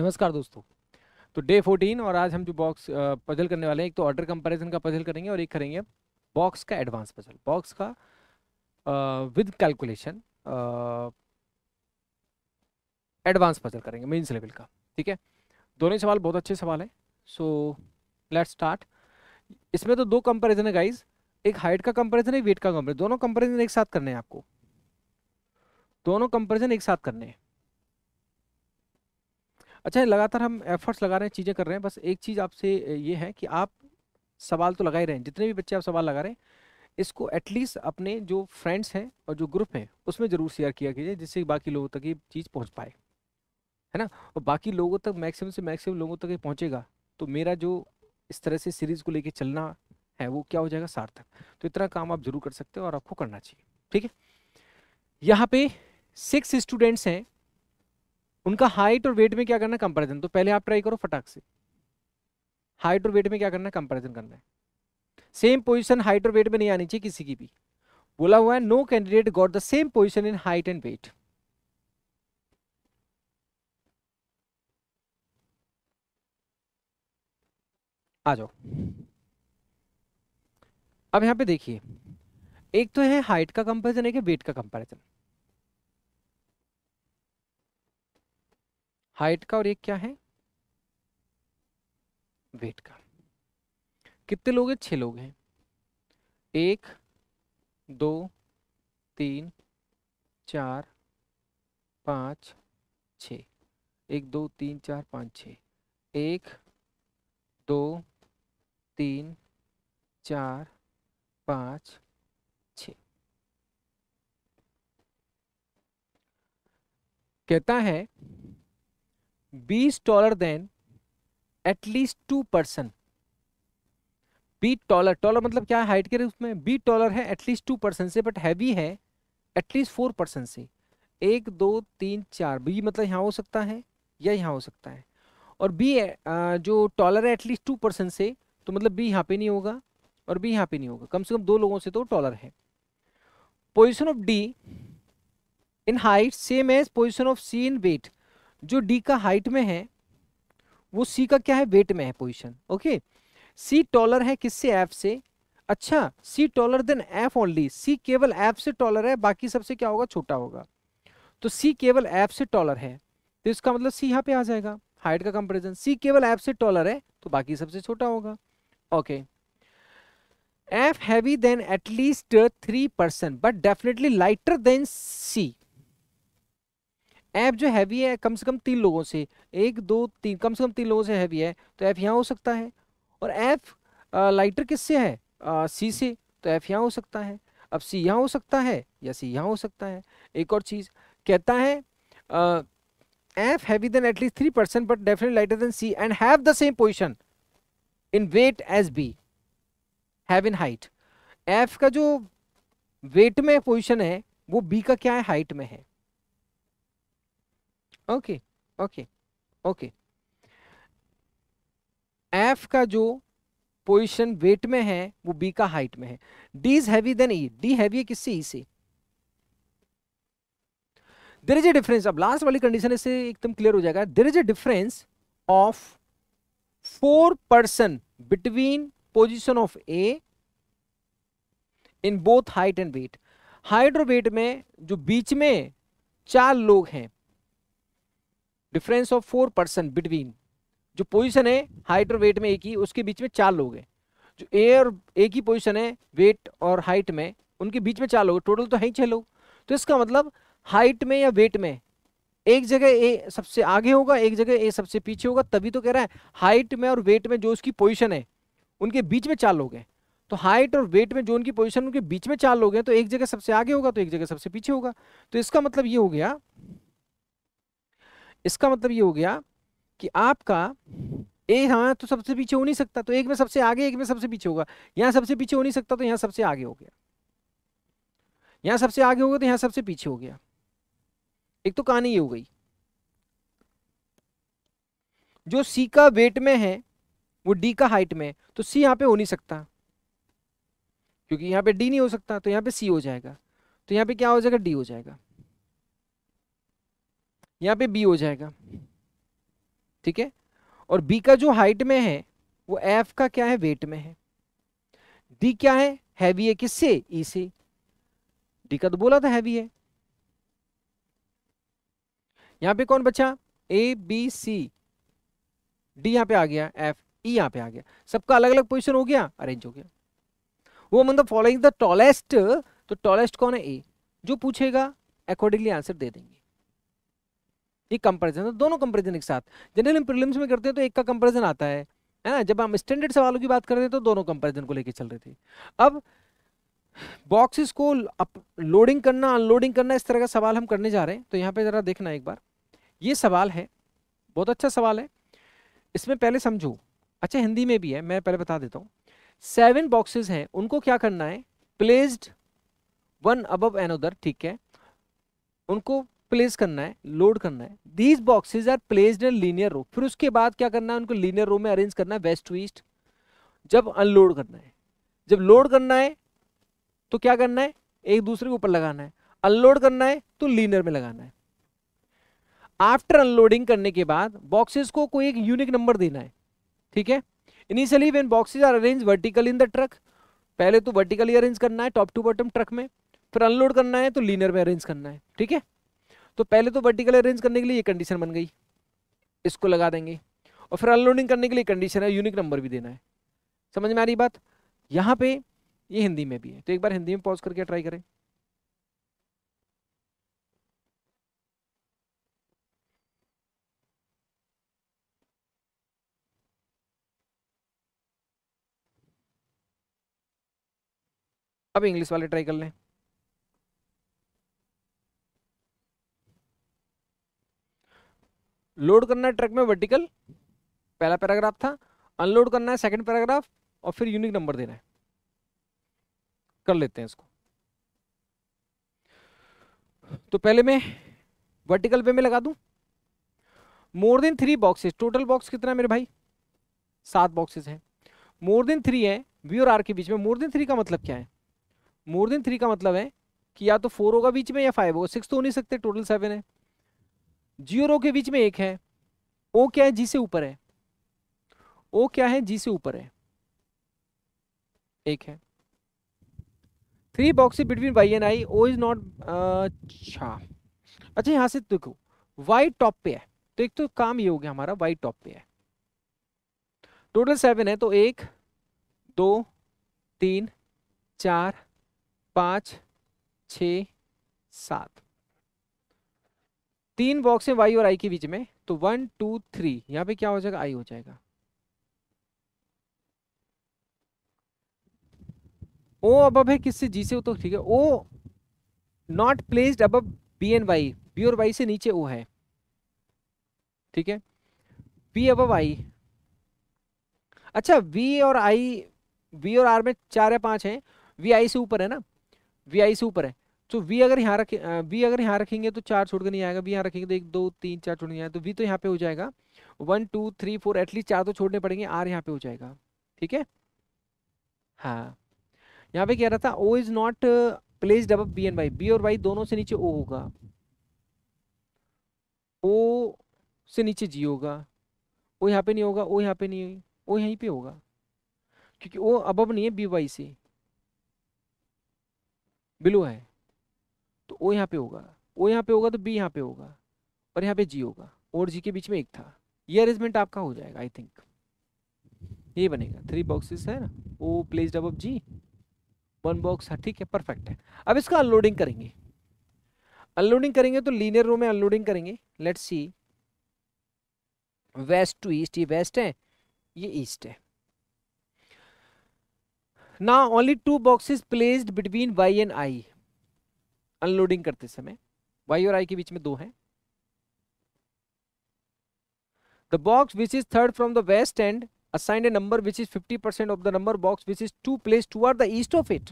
नमस्कार दोस्तों तो डे 14 और आज हम जो बॉक्स पजल करने वाले हैं एक तो ऑर्डर कंपैरिजन का पजल करेंगे और एक करेंगे बॉक्स का एडवांस पजल बॉक्स का विद कैलकुलेशन एडवांस पजल करेंगे मीन्स लेवल का ठीक है दोनों सवाल बहुत अच्छे सवाल हैं सो लेट स्टार्ट इसमें तो दो कंपेरिजन है गाइज एक हाइट का कंपेरिजन एक वेट का कंपेरिजन दोनों कंपेरिजन एक साथ करने हैं आपको दोनों कंपेरिजन एक साथ करने हैं अच्छा लगातार हम एफर्ट्स लगा रहे हैं चीज़ें कर रहे हैं बस एक चीज़ आपसे ये है कि आप सवाल तो लगा ही रहे हैं जितने भी बच्चे आप सवाल लगा रहे हैं इसको एटलीस्ट अपने जो फ्रेंड्स हैं और जो ग्रुप हैं उसमें ज़रूर शेयर किया कीजिए जिससे बाकी लोगों तक ये चीज़ पहुँच पाए है ना और बाकी लोगों तक मैक्सिमम से मैक्सिमम लोगों तक ये पहुँचेगा तो मेरा जो इस तरह से सीरीज़ को लेके चलना है वो क्या हो जाएगा सार्थक तो इतना काम आप जरूर कर सकते हो और आपको करना चाहिए ठीक है यहाँ पे सिक्स स्टूडेंट्स हैं उनका हाइट और वेट में क्या करना कंपेरिजन तो पहले आप ट्राई करो फटाक से हाइट और वेट में क्या करना कंपेरिजन करना है सेम पोजिशन हाइट और वेट में नहीं आनी चाहिए किसी की भी बोला हुआ है no candidate got the same position in height and weight आ जाओ अब यहां पे देखिए एक तो है हाइट का कंपेरिजन एक है वेट का कंपेरिजन हाइट का और एक क्या है वेट का कितने लोग हैं छह लोग हैं एक दो तीन चार पाँच छ एक दो तीन चार पाँच छ एक दो तीन चार पाँच छ कहता है B taller than at least two least B taller taller मतलब क्या हाइट के उसमें बी टॉलर है एटलीस्ट टू पर्सन से बट हैवी है एटलीस्ट फोर पर्सन से एक दो तीन चार बी मतलब यहाँ हो सकता है या यहाँ हो सकता है और बी जो टॉलर है एटलीस्ट टू पर्सन से तो मतलब बी यहाँ पे नहीं होगा और बी यहाँ पे नहीं होगा कम से कम दो लोगों से तो टॉलर है position of D in height same as position of C in weight जो डी का हाइट में है वो सी का क्या है वेट में है पोजिशन ओके सी टॉलर है किससे एफ से अच्छा C taller than F only C केवल एफ से टॉलर है बाकी सबसे क्या होगा छोटा होगा तो सी केवल एफ से टॉलर है तो इसका मतलब सी यहाँ पे आ जाएगा हाइट का कंपेरिजन सी केवल एफ से टॉलर है तो बाकी सबसे छोटा होगा okay F heavy than at least three percent but definitely lighter than C ऐप जो हैवी है कम से कम तीन लोगों से एक दो तीन कम से कम तीन लोगों से हैवी है तो ऐप यहाँ हो सकता है और ऐप लाइटर किससे है सी से तो ऐप यहाँ हो सकता है अब सी यहाँ हो सकता है या सी यहाँ हो सकता है एक और चीज़ कहता है F heavy than at least three percent but definite lighter than C and have the same position in weight as B have in height F का जो वेट में पोजिशन है वो बी का क्या है हाइट में है ओके ओके ओके एफ का जो पोजीशन वेट में है वो बी का हाइट में है D is heavy than E D heavy है किससे ई e से देर इज ए डिफरेंस अब लास्ट वाली कंडीशन इससे एकदम क्लियर हो जाएगा there is a difference of four person between position of A in both height and weight height और वेट में जो बीच में चार लोग हैं difference of four person between जो पोजीशन है हाइट और वेट में एक ही उसके बीच में चार लोग हैं जो ए और एक ही पोजीशन है वेट और हाइट में उनके बीच में चार लोग टोटल तो है ही छः लोग तो इसका मतलब हाइट में या वेट में एक जगह ए सबसे आगे होगा एक जगह ए सबसे पीछे होगा तभी तो कह रहा है हाइट में और वेट में जो उसकी पोजिशन है उनके बीच में चार लोग हैं तो हाइट और वेट में जो उनकी पोजिशन उनके बीच में चार लोग हैं तो एक जगह सबसे आगे होगा तो एक जगह सबसे पीछे होगा तो इसका मतलब ये हो गया इसका मतलब ये हो गया कि आपका ए हाँ तो सबसे पीछे हो नहीं सकता तो एक में सबसे आगे एक में सबसे पीछे होगा यहाँ सबसे पीछे हो नहीं सकता तो यहाँ सबसे आगे हो गया यहाँ सबसे आगे होगा तो यहाँ सबसे पीछे हो गया एक तो कहानी ये हो गई जो सी का वेट में है वो डी का हाइट में है तो सी यहाँ पे हो नहीं सकता क्योंकि यहाँ पे डी नहीं हो सकता तो यहाँ पे सी हो जाएगा तो यहाँ पे क्या हो जाएगा डी हो जाएगा यहाँ पे बी हो जाएगा ठीक है और बी का जो हाइट में है वो एफ का क्या है वेट में है डी क्या है हैवी है किससे ई e से डी का तो बोला था हैवी है यहां पे कौन बचा ए बी सी डी यहां पे आ गया एफ ई e यहाँ पे आ गया सबका अलग अलग पोजीशन हो गया अरेंज हो गया वो मतलब फॉलोइंग द टॉलेस्ट तो टॉलेस्ट कौन है ए जो पूछेगा अकॉर्डिंगली आंसर दे देंगे एक कंपेरिजन तो दोनों कंपेरिजन एक साथ जनरल हम प्रिलिम्स में करते हैं तो एक का कंपेरिजन आता है है ना जब हम स्टैंडर्ड सवालों की बात कर रहे हैं तो दोनों कंपेरिजन को लेकर चल रहे थे अब बॉक्सिस को लोडिंग करना अनलोडिंग करना इस तरह का सवाल हम करने जा रहे हैं तो यहाँ पर ज़रा देखना एक बार ये सवाल है बहुत अच्छा सवाल है इसमें पहले समझो अच्छा हिंदी में भी है मैं पहले बता देता हूँ सेवन बॉक्सेस हैं उनको क्या करना है प्लेस्ड वन अबव एनोदर ठीक है उनको प्लेस करना है लोड करना है these boxes are placed in linear row फिर उसके बाद क्या करना है उनको लीनियर रो में अरेंज करना है वेस्ट टू ईस्ट जब अनलोड करना है जब लोड करना है तो क्या करना है एक दूसरे के ऊपर लगाना है अनलोड करना है तो लीनर में लगाना है आफ्टर अनलोडिंग करने के बाद बॉक्सेस को कोई एक यूनिक नंबर देना है ठीक है initially when boxes are arrange vertical in the truck पहले तो वर्टिकली अरेंज करना है टॉप टू बॉटम ट्रक में फिर अनलोड करना है तो लीनर में अरेंज करना है ठीक है तो पहले तो वर्टिकल अरेंज करने के लिए ये कंडीशन बन गई इसको लगा देंगे और फिर अनलोडिंग करने के लिए कंडीशन है यूनिक नंबर भी देना है समझ में आ रही बात यहाँ पे ये हिंदी में भी है तो एक बार हिंदी में पॉज करके ट्राई करें अब इंग्लिश वाले ट्राई कर लें लोड करना है ट्रक में वर्टिकल पहला पैराग्राफ था अनलोड करना है सेकंड पैराग्राफ और फिर यूनिक नंबर देना है कर लेते हैं इसको तो पहले मैं वर्टिकल पे मैं लगा दूं more than three boxes total box कितना है मेरे भाई सात बॉक्सेस हैं मोर देन थ्री है वी और आर के बीच में मोर देन थ्री का मतलब क्या है मोर देन थ्री का मतलब है कि या तो फोर होगा बीच में या फाइव होगा सिक्स तो हो नहीं सकते टोटल सेवन है जी और ओ के बीच में एक है ओ क्या है जी से ऊपर है ओ क्या है जी से ऊपर है एक है three box between Y and I O is not अच्छा अच्छा यहां से देखो वाई टॉप पे है तो एक तो काम ये हो गया हमारा वाई टॉप पे है टोटल सेवन है तो एक दो तीन चार पाँच छ सात तीन बॉक्स है वाई और आई के बीच में तो वन टू थ्री यहां पे क्या हो जाएगा आई हो जाएगा ओ अब है किससे जी से हो तो ठीक है ओ नॉट प्लेस्ड अब बी एन वाई बी और वाई से नीचे ओ है ठीक है बी अब आई अच्छा वी और आई वी और आर में चार या पांच हैं वी आई से ऊपर है ना वी आई से ऊपर है तो वी अगर यहाँ रखें वी अगर यहाँ रखेंगे तो चार छोड़ कर नहीं आएगा वी यहाँ रखेंगे तो एक दो तीन चार छोड़ नहीं आएगा तो वी तो यहाँ पे हो जाएगा one two three four at least चार तो छोड़ने पड़ेंगे आर यहाँ पे हो जाएगा ठीक है हाँ यहाँ पे कह रहा था ओ इज नॉट प्लेस्ड अब बी एंड वाई बी और वाई दोनों से नीचे ओ होगा ओ से नीचे जी होगा ओ यहाँ पे नहीं होगा ओ यहाँ पे नहीं ओ यहीं पे होगा क्योंकि ओ अब नहीं है बी वाई से बिलो है तो ओ यहाँ पे होगा ओ यहाँ पे होगा तो बी यहाँ पे होगा और यहाँ पे जी होगा और जी के बीच में एक था ये अरेंजमेंट आपका हो जाएगा आई थिंक ये बनेगा थ्री बॉक्सेस है ना ओ प्लेस डब जी वन बॉक्स है ठीक है परफेक्ट है अब इसका अनलोडिंग करेंगे अनलोडिंग करेंगे तो लीनियर रो में अनलोडिंग करेंगे let's see west to east ये वेस्ट है ये ईस्ट है ना only two boxes placed between Y and I unloading करते समय वाई और आई के बीच में दो हैं the box which is third from the west end assigned a number which is fifty percent of the number box which is two place to are the east of it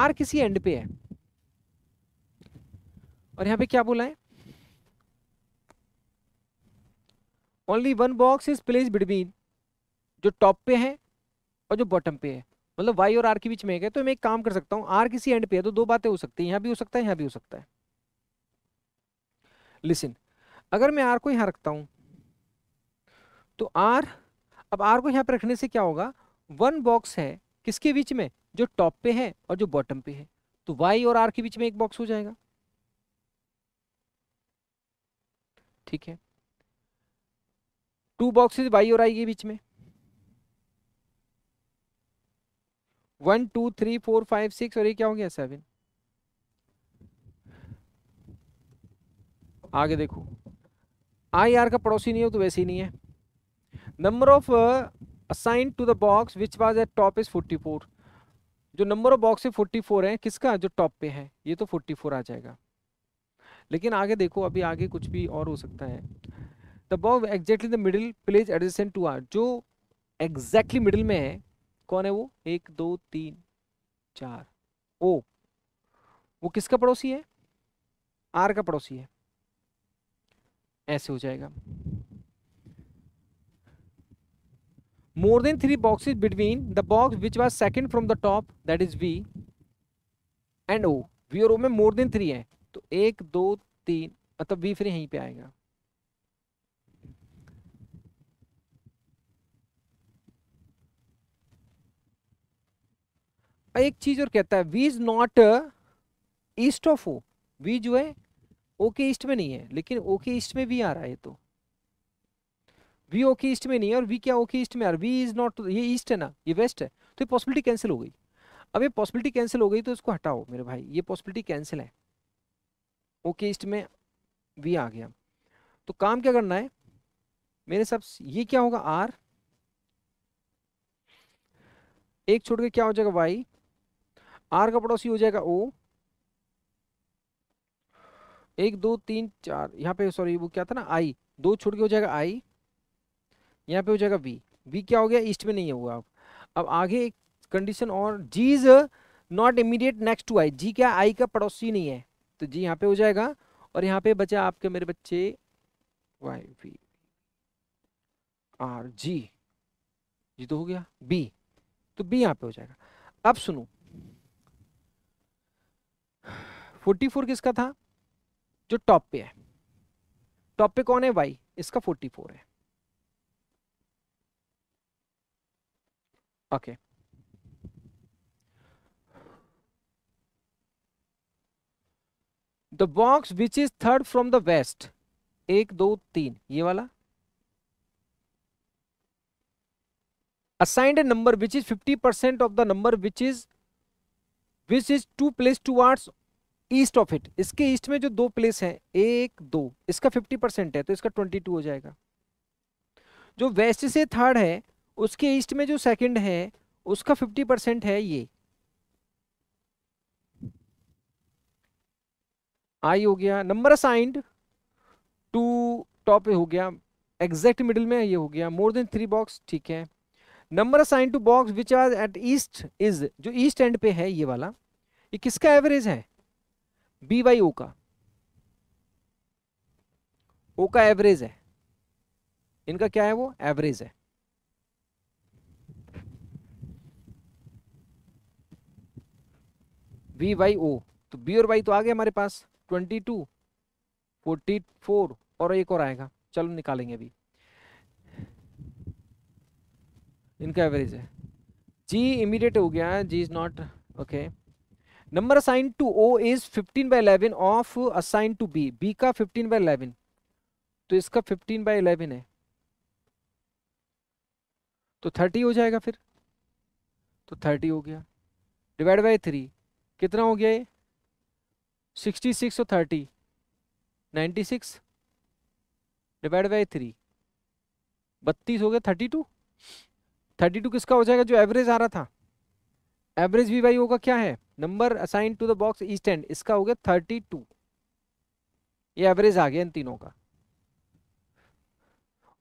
or किसी end पे है और यहां पे क्या बोला है only one box is place between जो टॉप पे है और जो बॉटम पे है मतलब वाई और आर के बीच में है तो मैं एक काम कर सकता हूँ आर किसी एंड पे है तो दो बातें हो सकती हैं यहाँ भी हो सकता है यहाँ भी हो सकता है लिसन अगर मैं आर को यहाँ रखता हूँ तो आर अब आर को यहाँ पर रखने से क्या होगा वन बॉक्स है किसके बीच में जो टॉप पे है और जो बॉटम पे है तो वाई और आर के बीच में एक बॉक्स हो जाएगा ठीक है टू बॉक्सेस वाई और आई के बीच में one two three four five six और ये क्या हो गया सेवन आगे देखो आई आर का पड़ोसी नहीं हो तो वैसे ही नहीं है number of assign to the box which was at top is four जो नंबर ऑफ बॉक्स है फोर है किसका जो टॉप पे है ये तो फोर्टी फोर आ जाएगा लेकिन आगे देखो अभी आगे कुछ भी और हो सकता है द बॉब exactly the middle place adjacent to R जो एग्जैक्टली exactly मिडिल में है कौन है वो एक दो तीन चार ओ वो किसका पड़ोसी है आर का पड़ोसी है ऐसे हो जाएगा more than three boxes between the box which was second from the top that is V and O V और ओ में मोर देन थ्री है तो एक दो तीन मतलब वी फिर यहीं पे आएगा एक चीज और कहता है V is not east of O V जो है ओ के ईस्ट में नहीं है लेकिन ओ के ईस्ट में भी आ रहा है तो वी ओ के ईस्ट में नहीं है और वी क्या ओ के ईस्ट में आ रहा है वी इज नॉट ये ईस्ट है ना ये वेस्ट है तो ये पॉसिबिलिटी कैंसिल हो गई अब ये पॉसिबिलिटी कैंसिल हो गई तो इसको हटाओ मेरे भाई ये पॉसिबिलिटी कैंसिल है ओके ईस्ट में वी आ गया तो काम क्या करना है मेरे सब ये क्या होगा आर एक छोड़ के क्या हो जाएगा वाई आर का पड़ोसी हो जाएगा ओ एक दो तीन चार यहाँ पे सॉरी वो क्या था ना आई दो छोड़ के हो जाएगा आई यहाँ पे हो जाएगा बी बी क्या हो गया ईस्ट में नहीं होगा हुआ अब आगे एक कंडीशन और G is not immediate next to I G क्या आई का पड़ोसी नहीं है तो जी यहाँ पे हो जाएगा और यहाँ पे बचा आपके मेरे बच्चे Y V R G G तो हो गया बी तो बी यहाँ पे हो जाएगा अब सुनो फोर्टी फोर किसका था जो टॉप पे है टॉप पे कौन है वाई इसका फोर्टी फोर है okay the box which is third from the west एक दो तीन ये वाला assigned number which is fifty percent of the number which is which is two place towards east of it इसके east में जो दो प्लेस हैं एक दो इसका फिफ्टी परसेंट है तो इसका ट्वेंटी टू हो जाएगा जो वेस्ट से थर्ड है उसके ईस्ट में जो सेकंड है उसका फिफ्टी परसेंट है ये आई हो गया नंबर असाइंड टू टॉप हो गया एग्जैक्ट मिडिल में ये हो गया मोर देन थ्री बॉक्स ठीक है number assigned to box which are at east is जो ईस्ट एंड पे है ये वाला ये किसका एवरेज है बी वाई ओ का ओ का एवरेज है इनका क्या है वो एवरेज है बी वाई ओ तो बी और वाई तो आ गए हमारे पास ट्वेंटी टू फोर्टी फोर और एक और आएगा चलो निकालेंगे अभी इनका एवरेज है जी इमीडिएट हो गया G is not okay number assign to O is 15 by eleven of assign to B B का 15 बाई इलेवन तो इसका 15 बाई इलेवन है तो 30 हो जाएगा फिर तो 30 हो गया डिवाइड बाई थ्री कितना हो गया ये 66 और thirty ninety six divide by three बत्तीस हो गया 32 32 किसका हो जाएगा जो एवरेज आ रहा था एवरेज वी वाई होगा क्या है number assign to the box east end इसका हो गया थर्टी टू ये एवरेज आ गया इन तीनों का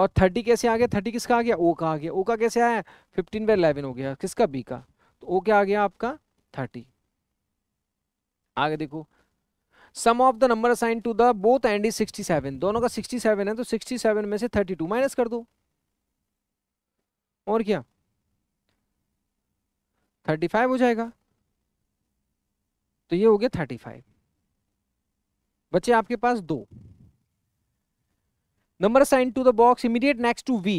और थर्टी कैसे आ गया थर्टी किसका आ गया ओ का आ गया ओ का कैसे आया फिफ्टीन बाई इलेवन हो गया किसका बी का तो ओ क्या आ गया आपका थर्टी आगे देखो sum of the number assign to the both end is sixty seven दोनों का सिक्सटी सेवन है तो सिक्सटी सेवन में से थर्टी टू माइनस कर दो और क्या थर्टी फाइव हो जाएगा तो ये हो गया थर्टी फाइव बच्चे आपके पास दो number sign to the box immediate next to V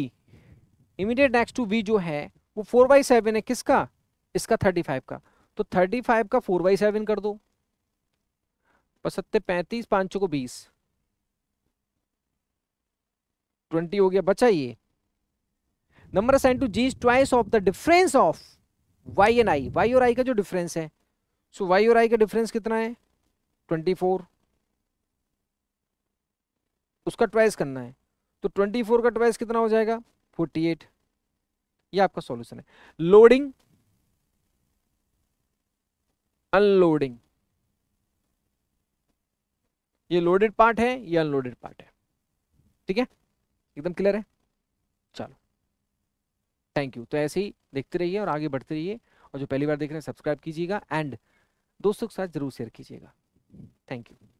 immediate next to V जो है वो फोर बाई सेवन है किसका इसका थर्टी फाइव का तो थर्टी फाइव का फोर बाई सेवन कर दो पचहत्तर पैंतीस पाँच को बीस ट्वेंटी हो गया बचा ये number assign to G twice of the difference of Y and I Y और आई का जो डिफरेंस है सो वाई और आई का डिफरेंस कितना है ट्वेंटी फोर उसका ट्वाइस करना है तो ट्वेंटी फोर का ट्वाइस कितना हो जाएगा फोर्टी एट ये आपका सॉल्यूशन है लोडिंग अनलोडिंग ये लोडेड पार्ट है ये अनलोडेड पार्ट है ठीक है एकदम क्लियर है थैंक यू तो ऐसे ही देखते रहिए और आगे बढ़ते रहिए और जो पहली बार देख रहे हैं सब्सक्राइब कीजिएगा एंड दोस्तों के साथ जरूर शेयर कीजिएगा थैंक यू